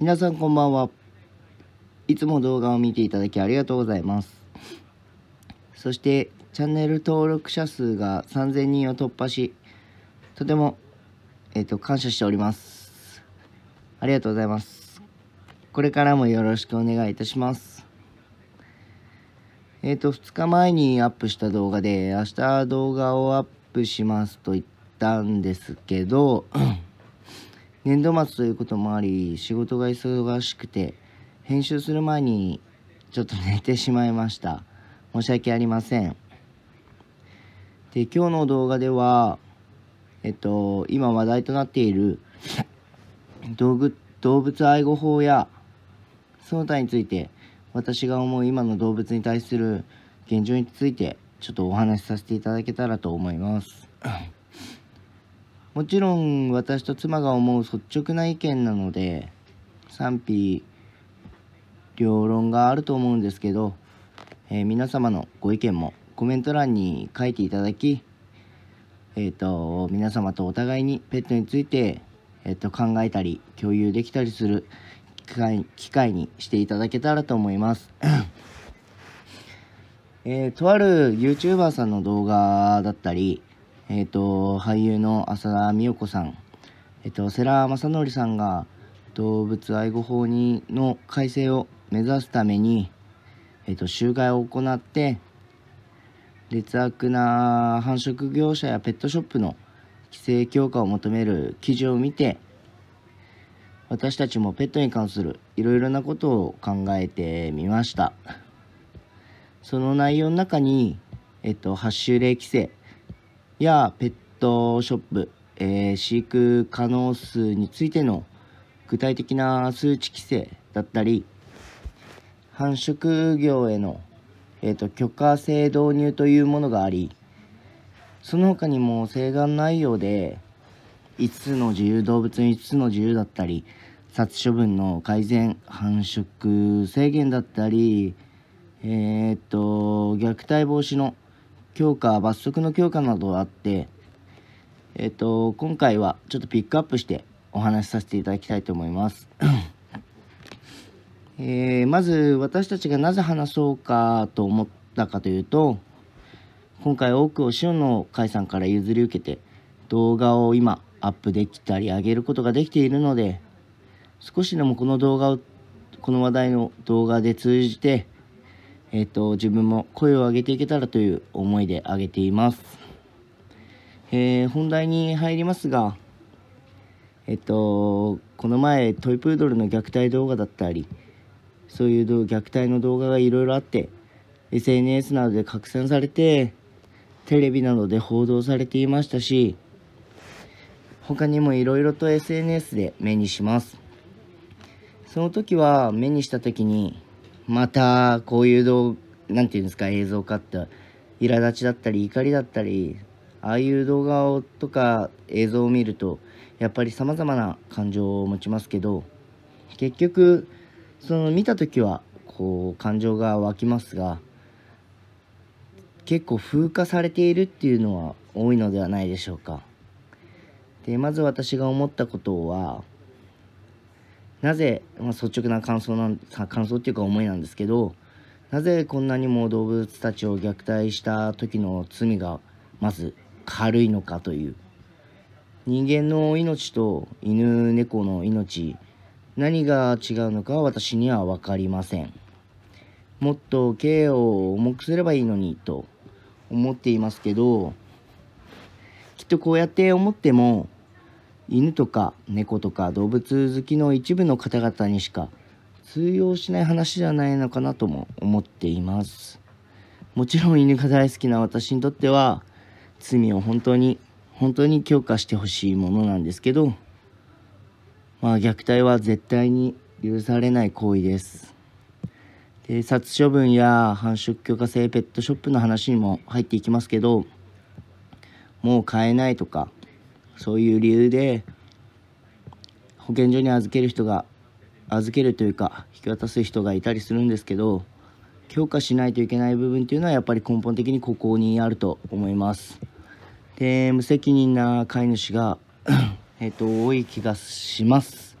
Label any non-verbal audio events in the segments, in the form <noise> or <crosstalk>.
皆さんこんばんはいつも動画を見ていただきありがとうございますそしてチャンネル登録者数が3000人を突破しとてもえっ、ー、と感謝しておりますありがとうございますこれからもよろしくお願いいたしますえっ、ー、と2日前にアップした動画で明日動画をアップしますと言ったんですけど年度末ということもあり仕事が忙しくて編集する前にちょっと寝てしまいました申し訳ありませんで今日の動画ではえっと今話題となっている動物動物愛護法やその他について私が思う今の動物に対する現状についてちょっとお話しさせていただけたらと思いますもちろん私と妻が思う率直な意見なので賛否両論があると思うんですけど、えー、皆様のご意見もコメント欄に書いていただき、えーと、皆様とお互いにペットについて、えーと、と考えたり共有できたりする機会機会にしていただけたらと思います。<coughs> えー、とある YouTuber さんの動画だったり、えっ、ー、と、俳優の浅田美代子さん、えっ、ー、と、世良正則さんが動物愛護法にの改正を目指すために、えっと、集会を行って、劣悪な繁殖業者やペットショップの規制強化を求める記事を見て私たちもペットに関するいろいろなことを考えてみましたその内容の中に、えっと、発集例規制やペットショップ、えー、飼育可能数についての具体的な数値規制だったり繁殖業への、えーと、許可制導入というものがありその他にも請願内容で5つの自由動物5つの自由だったり殺処分の改善繁殖制限だったりえー、っと虐待防止の強化罰則の強化などあってえっ、ー、と今回はちょっとピックアップしてお話しさせていただきたいと思います。<coughs> えー、まず私たちがなぜ話そうかと思ったかというと今回多くを塩野海さんから譲り受けて動画を今アップできたり上げることができているので少しでもこの動画をこの話題の動画で通じてえっ、ー、と、自分も声を上げていけたらという思いで上げています。えー、本題に入りますが、えっ、ー、と、この前トイプードルの虐待動画だったり、そういう虐待の動画がいろいろあって、SNS などで拡散されて、テレビなどで報道されていましたし、他にもいろいろと SNS で目にします。その時は目にした時にまたこういう動何て言うんですか映像化って苛立ちだったり怒りだったりああいう動画をとか映像を見るとやっぱりさまざまな感情を持ちますけど結局その見た時はこう感情が湧きますが結構風化されているっていうのは多いのではないでしょうか。でまず私が思ったことはなぜ、まあ、率直な感想なん感想っていうか思いなんですけどなぜこんなにも動物たちを虐待した時の罪がまず軽いのかという人間の命と犬猫の命何が違うのか私には分かりませんもっと刑を重くすればいいのにと思っていますけどきっとこうやって思っても犬とか猫とか動物好きの一部の方々にしか通用しない話じゃないのかなとも思っていますもちろん犬が大好きな私にとっては罪を本当に本当に強化してほしいものなんですけどまあ虐待は絶対に許されない行為ですで殺処分や繁殖許可制ペットショップの話にも入っていきますけどもう買えないとかそういう理由で保健所に預ける人が預けるというか引き渡す人がいたりするんですけど強化しないといけない部分っていうのはやっぱり根本的にここにあると思います。で無責任な飼い主が <clears throat> えっと多い気がします。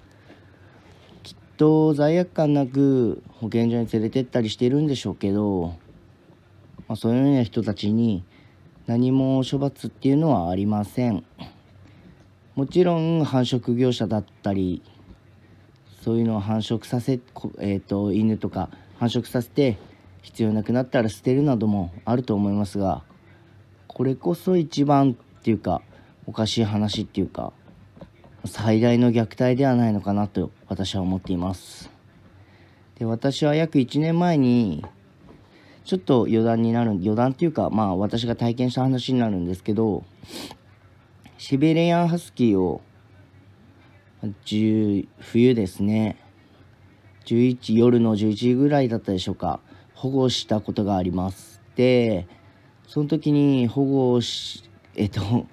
きっと罪悪感なく保健所に連れてったりしてるんでしょうけど、まあ、そういうような人たちに何も処罰っていうのはありません。もちろん繁殖業者だったりそういうのを繁殖させ、えーと、犬とか繁殖させて必要なくなったら捨てるなどもあると思いますがこれこそ一番っていうかおかしい話っていうか最大の虐待ではないのかなと私は思っていますで私は約1年前にちょっと余談になる余談っていうかまあ私が体験した話になるんですけどシベリアンハスキーを、冬ですね、11夜の11時ぐらいだったでしょうか保護したことがありますでその時に保護しえっと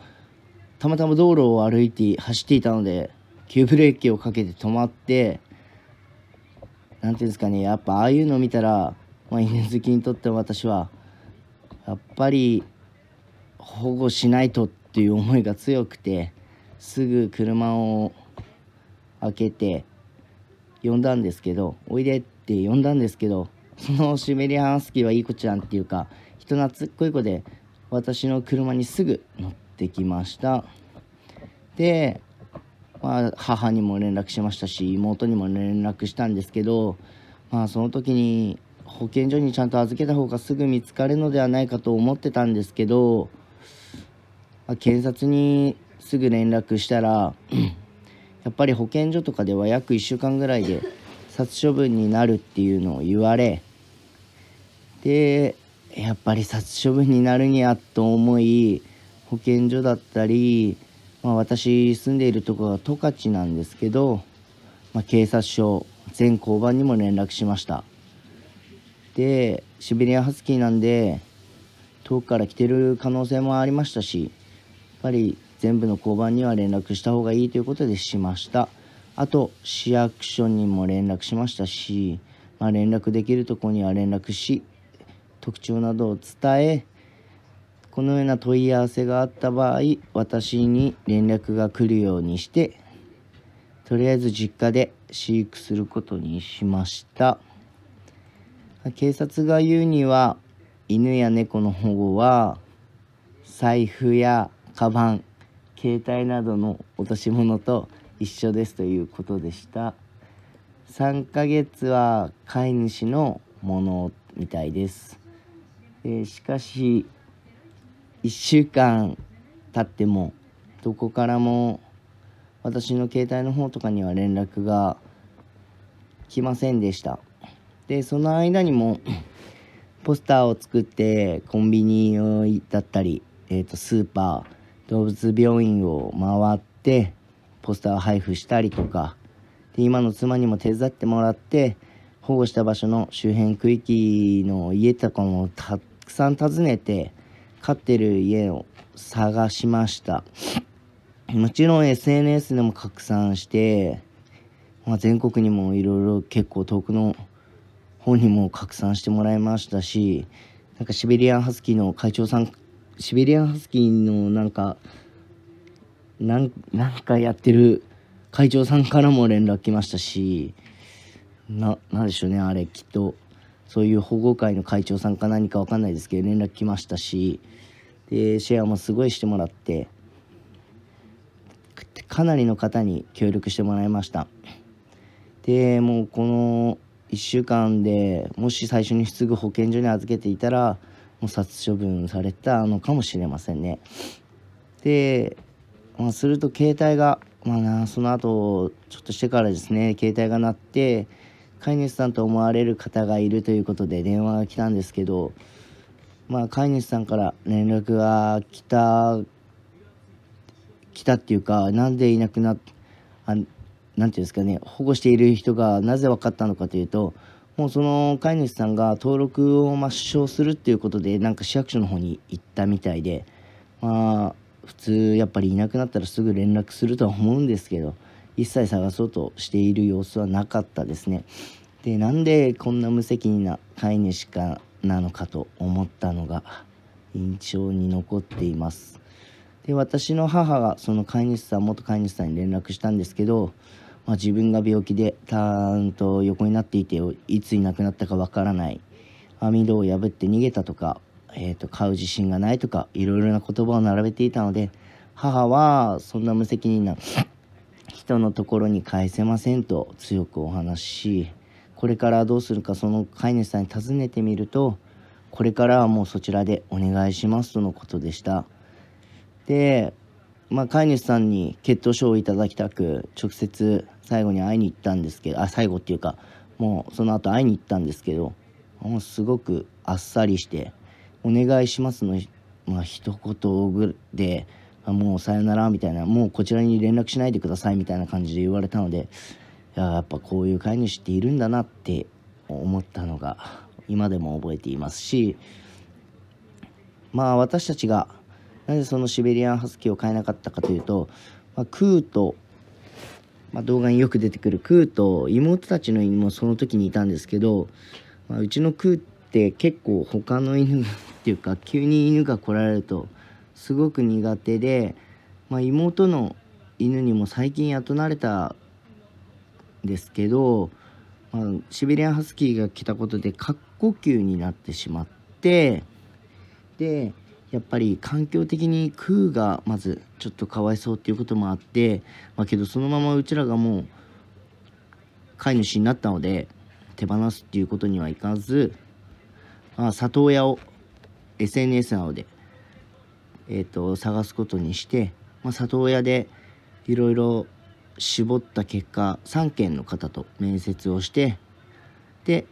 たまたま道路を歩いて走っていたので急ブレーキをかけて止まって何ていうんですかねやっぱああいうの見たら、まあ、犬好きにとって私はやっぱり保護しないとっっていう思いが強くてすぐ車を開けて呼んだんですけど「おいで」って呼んだんですけどそのシベリアンスキーはいい子ちゃんっていうか人懐っこい子で私の車にすぐ乗ってきましたで、まあ、母にも連絡しましたし妹にも連絡したんですけど、まあ、その時に保健所にちゃんと預けた方がすぐ見つかるのではないかと思ってたんですけどあ、警察にすぐ連絡したらやっぱり保健所とかでは約1週間ぐらいで殺処分になるっていうのを言われでやっぱり殺処分になるにゃと思い保健所だったり、まあ、私住んでいるところは十勝なんですけど、まあ、警察署全交番にも連絡しましたでシベリアハスキーなんで遠くから来てる可能性もありましたしぱり全部の交番には連絡した方がいいということでしました。あと、市役所にも連絡しましたし、まあ、連絡できるとこには連絡し、特徴などを伝え、このような問い合わせがあった場合、私に連絡が来るようにして、とりあえず実家で飼育することにしました。警察が言うには、犬や猫の保護は、財布やカバン携帯などの落とし物と一緒ですということでした3ヶ月は飼い主のものみたいです、えしかし1週間経ってもどこからも私の携帯の方とかには連絡が来ませんでしたでその間にもポスターを作ってコンビニだったり、えー、とスーパー動物病院を回ってポスターを配布したりとかで今の妻にも手伝ってもらって保護した場所の周辺区域の家とかもたくさん訪ねて飼ってる家を探しましたもちろん SNS でも拡散して、まあ、全国にもいろいろ結構遠くの方にも拡散してもらいましたしなんかシベリアンハスキーの会長さんシベリアンハスキーのなんかなんかやってる会長さんからも連絡来ましたしななんでしょうねあれきっとそういう保護会の会長さんか何か分かんないですけど連絡来ましたしでシェアもすごいしてもらってかなりの方に協力してもらいましたでもうこの1週間でもし最初にすぐ保健所に預けていたら殺処分されたのかもしれませんね。で、まあ、すると携帯が、まあな、その後ちょっとしてからですね携帯が鳴って飼い主さんと思われる方がいるということで電話が来たんですけど、まあ、飼い主さんから連絡が来た来たっていうかなんでいなくなっ何て言うんですかね保護している人がなぜ分かったのかというともうその飼い主さんが登録を抹消するっていうことでなんか市役所の方に行ったみたいでまあ普通やっぱりいなくなったらすぐ連絡するとは思うんですけど一切探そうとしている様子はなかったですねでなんでこんな無責任な飼い主かなのかと思ったのが印象に残っていますで私の母がその飼い主さん元飼い主さんに連絡したんですけどまあ、自分が病気でたーんと横になっていていついなくなったかわからない網戸を破って逃げたとか、えー、と買う自信がないとかいろいろな言葉を並べていたので母はそんな無責任な <coughs> 人のところに返せませんと強くお話ししこれからどうするかその飼い主さんに尋ねてみるとこれからはもうそちらでお願いしますとのことでしたでまあ、飼い主さんに血糖症をいただきたく直接最後に会いに行ったんですけどあ最後っていうかもうその後会いに行ったんですけどもうすごくあっさりして「お願いしますの」まあ一言で「もうさよなら」みたいな「もうこちらに連絡しないでください」みたいな感じで言われたのでいややっぱこういう飼い主っているんだなって思ったのが今でも覚えていますしまあ私たちがなぜそのシベリアンハスキーを飼えなかったかというと、まあ、クーと、まあ、動画によく出てくるクーと妹たちの犬もその時にいたんですけど、まあ、うちのクーって結構他の犬っていうか急に犬が来られるとすごく苦手で、まあ、妹の犬にも最近雇われたんですけど、まあ、シベリアンハスキーが来たことで過呼吸になってしまってでやっぱり環境的に空がまずちょっとかわいそうっていうこともあって、まあ、けどそのままうちらがもう飼い主になったので手放すっていうことにはいかず、まあ、里親を SNS などで、えーと、探すことにして、まあ、里親でいろいろ絞った結果3件の方と面接をしてで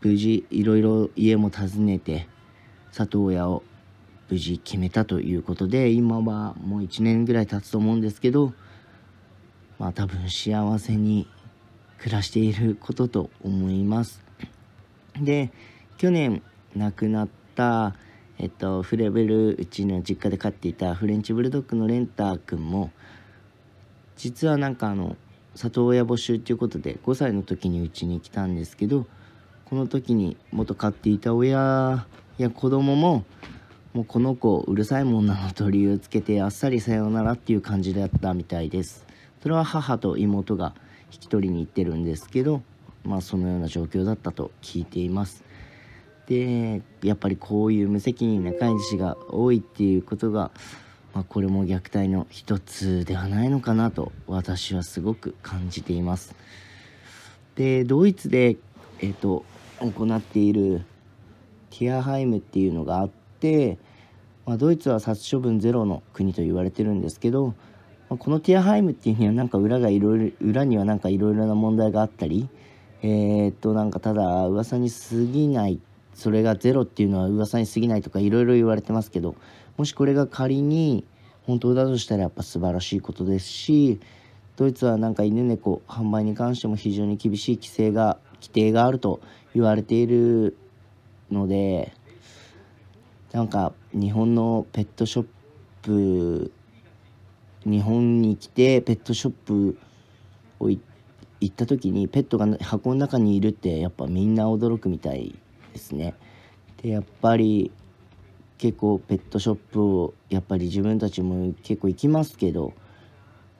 無事いろいろ家も訪ねて里親を無事決めたということで今はもう1年ぐらい経つと思うんですけどまあ多分幸せに暮らしていることと思いますで去年亡くなったえっとフレベルうちの実家で飼っていたフレンチブルドッグのレンタくんも実はなんかあの里親募集っていうことで5歳の時にうちに来たんですけどこの時に元飼っていた親や子供ももうこの子うるさいもんなのと理由つけてあっさりさようならっていう感じだったみたいですそれは母と妹が引き取りに行ってるんですけどまあそのような状況だったと聞いていますでやっぱりこういう無責任な飼い主が多いっていうことが、まあ、これも虐待の一つではないのかなと私はすごく感じていますでドイツで、えーと行っているティアハイムっていうのがあって、まあ、ドイツは殺処分ゼロの国と言われてるんですけど、まあ、このティアハイムっていうにはなんか裏がいろいろ裏にはなんかいろいろな問題があったりえー、っとなんかただ噂に過ぎないそれがゼロっていうのは噂に過ぎないとかいろいろ言われてますけどもしこれが仮に本当だとしたらやっぱ素晴らしいことですしドイツはなんか犬猫販売に関しても非常に厳しい規制が規定があると言われているのでなんか日本のペットショップ日本に来てペットショップを行った時にペットが箱の中にいるってやっぱみんな驚くみたいですね。でやっぱり結構ペットショップをやっぱり自分たちも結構行きますけど、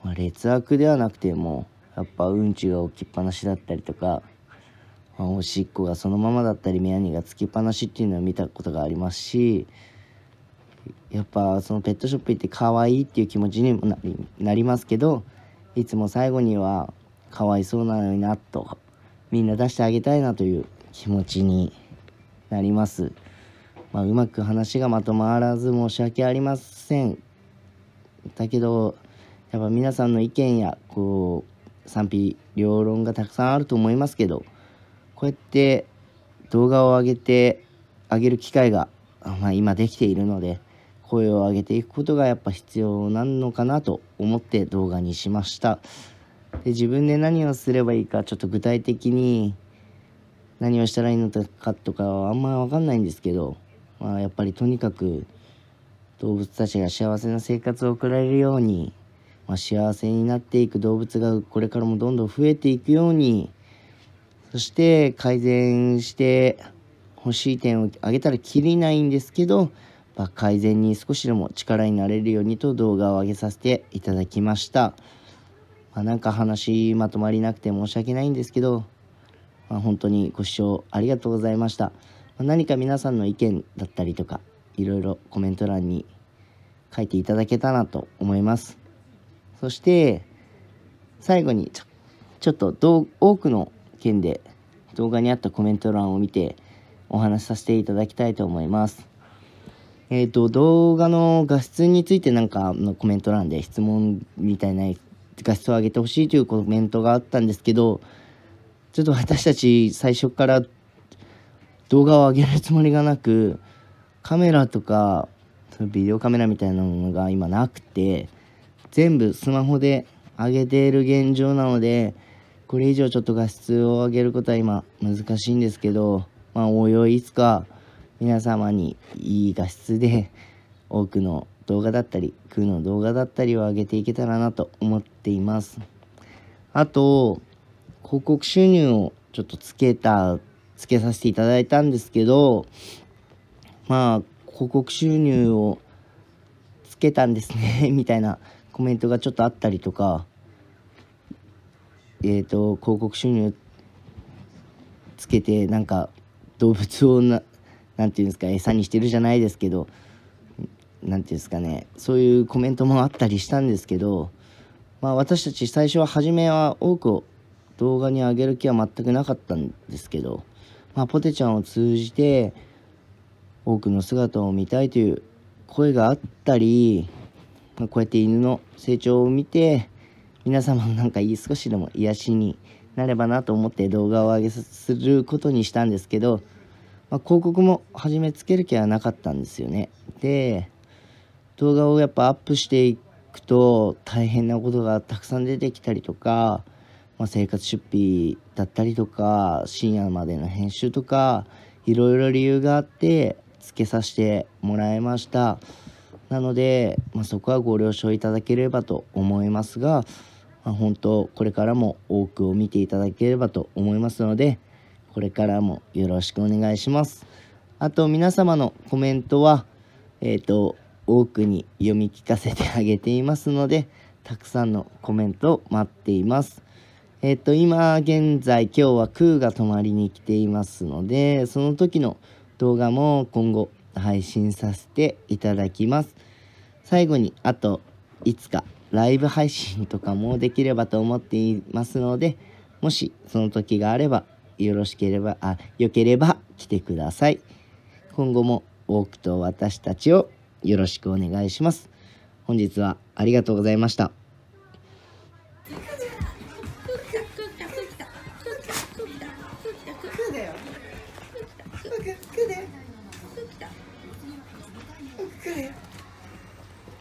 まあ、劣悪ではなくてもやっぱうんちが置きっぱなしだったりとかおしっこがそのままだったり目やにがつきっぱなしっていうのを見たことがありますしやっぱそのペットショップ行って可愛いっていう気持ちにもなりなりますけどいつも最後にはかわいそうなのになとみんな出してあげたいなという気持ちになります、まあ、うまく話がまとまらず申し訳ありませんだけどやっぱ皆さんの意見やこう賛否両論がたくさんあると思いますけどこうやって動画を上げて、上げる機会が、まあ、今できているので、声を上げていくことがやっぱ必要なのかなと思って動画にしました。で自分で何をすればいいかちょっと具体的に何をしたらいいのかとかはあんま分かんないんですけど、まあ、やっぱりとにかく動物たちが幸せな生活を送られるように、まあ、幸せになっていく動物がこれからもどんどん増えていくようにそして改善して欲しい点を挙げたらきりないんですけど、まあ、改善に少しでも力になれるようにと動画を上げさせていただきました。まあ、なんか話まとまりなくて申し訳ないんですけど、まあ、本当にご視聴ありがとうございました。まあ、何か皆さんの意見だったりとか、いろいろコメント欄に書いていただけたらと思います。そして、最後にちょっと多くの件で動画にあったコメント欄を見てお話しさせていただきたいと思います。えっ、ー、と、動画の画質についてなんかのコメント欄で質問みたいな画質を上げてほしいというコメントがあったんですけど、ちょっと私たち最初から動画を上げるつもりがなく、カメラとか、ビデオカメラみたいなのが今なくて、全部スマホで上げている現状なので、これ以上ちょっと画質を上げることは今難しいんですけど、まあ、およいいつか皆様にいい画質で多くの動画だったり、空の動画だったりを上げていけたらなと思っています。あと、広告収入をちょっとつけた、つけさせていただいたんですけど、まあ、広告収入をつけたんですねみたいなコメントがちょっとあったりとか、えーと、広告収入つけてなんか動物をななんていうんですか餌にしてるじゃないですけど何ていうんですかねそういうコメントもあったりしたんですけど、まあ、私たち最初は初めは多く動画に上げる気は全くなかったんですけど、まあ、ポテちゃんを通じて多くの姿を見たいという声があったり、まあ、こうやって犬の成長を見て皆様のなんか少しでも癒しになればなと思って動画を上げさせることにしたんですけど、まあ、広告も始めつける気はなかったんですよね。で、動画をやっぱアップしていくと大変なことがたくさん出てきたりとか、まあ、生活出費だったりとか、深夜までの編集とか、いろいろ理由があって、つけさせてもらいました。なので、まあ、そこはご了承いただければと思いますが、まあ、本当これからも多くを見ていただければと思いますのでこれからもよろしくお願いしますあと皆様のコメントはえっ、ー、と多くに読み聞かせてあげていますのでたくさんのコメントを待っていますえっ、ー、と今現在今日は空が泊まりに来ていますのでその時の動画も今後配信させていただきます最後にあといつかライブ配信とかもできればと思っていますので、もしその時があれば、よろしければ、あ、よければ来てください。今後も多くと私たちをよろしくお願いします。本日はありがとうございました。